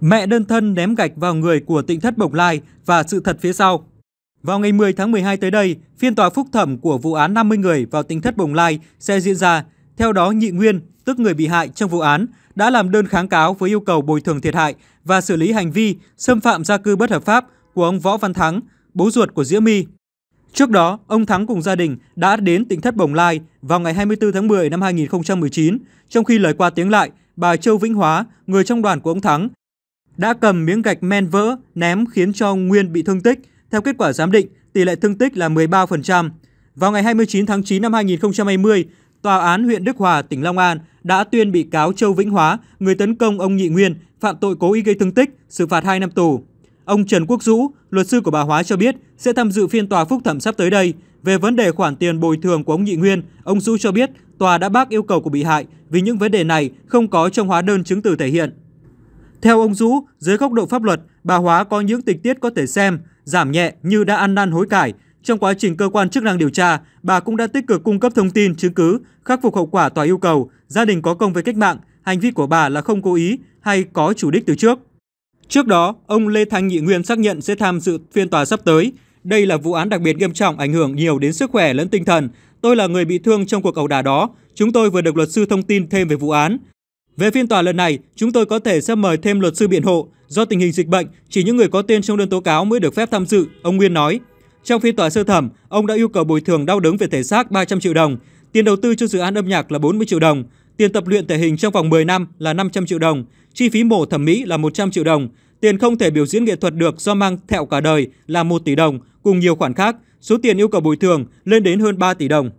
Mẹ đơn thân ném gạch vào người của tỉnh thất Bồng Lai và sự thật phía sau. Vào ngày 10 tháng 12 tới đây, phiên tòa phúc thẩm của vụ án 50 người vào tỉnh thất Bồng Lai sẽ diễn ra. Theo đó, nhị nguyên, tức người bị hại trong vụ án, đã làm đơn kháng cáo với yêu cầu bồi thường thiệt hại và xử lý hành vi xâm phạm gia cư bất hợp pháp của ông Võ Văn Thắng, bố ruột của Diễm My. Trước đó, ông Thắng cùng gia đình đã đến tỉnh thất Bồng Lai vào ngày 24 tháng 10 năm 2019, trong khi lời qua tiếng lại, bà Châu Vĩnh Hóa, người trong đoàn của ông Thắng, đã cầm miếng gạch men vỡ ném khiến cho Nguyên bị thương tích. Theo kết quả giám định, tỷ lệ thương tích là 13%. Vào ngày 29 tháng 9 năm 2020, Tòa án huyện Đức Hòa, tỉnh Long An đã tuyên bị cáo Châu Vĩnh Hóa, người tấn công ông Nhị Nguyên, phạm tội cố ý gây thương tích, xử phạt 2 năm tù. Ông Trần Quốc Dũ, luật sư của bà Hóa cho biết sẽ tham dự phiên tòa phúc thẩm sắp tới đây. Về vấn đề khoản tiền bồi thường của ông Nhị Nguyên, ông Dũ cho biết tòa đã bác yêu cầu của bị hại vì những vấn đề này không có trong hóa đơn chứng từ thể hiện. Theo ông Dũ, dưới góc độ pháp luật, bà Hóa có những tình tiết có thể xem giảm nhẹ như đã ăn năn hối cải. Trong quá trình cơ quan chức năng điều tra, bà cũng đã tích cực cung cấp thông tin chứng cứ, khắc phục hậu quả tòa yêu cầu, gia đình có công với cách mạng, hành vi của bà là không cố ý hay có chủ đích từ trước. Trước đó, ông Lê Thanh Nhị Nguyên xác nhận sẽ tham dự phiên tòa sắp tới. Đây là vụ án đặc biệt nghiêm trọng ảnh hưởng nhiều đến sức khỏe lẫn tinh thần. Tôi là người bị thương trong cuộc ẩu đả đó. Chúng tôi vừa được luật sư thông tin thêm về vụ án. Về phiên tòa lần này, chúng tôi có thể sẽ mời thêm luật sư biện hộ. Do tình hình dịch bệnh, chỉ những người có tên trong đơn tố cáo mới được phép tham dự, ông Nguyên nói. Trong phiên tòa sơ thẩm, ông đã yêu cầu bồi thường đau đớn về thể xác 300 triệu đồng, tiền đầu tư cho dự án âm nhạc là 40 triệu đồng, tiền tập luyện thể hình trong vòng 10 năm là 500 triệu đồng, chi phí mổ thẩm mỹ là 100 triệu đồng, tiền không thể biểu diễn nghệ thuật được do mang thẹo cả đời là 1 tỷ đồng, cùng nhiều khoản khác. Số tiền yêu cầu bồi thường lên đến hơn 3 tỷ đồng.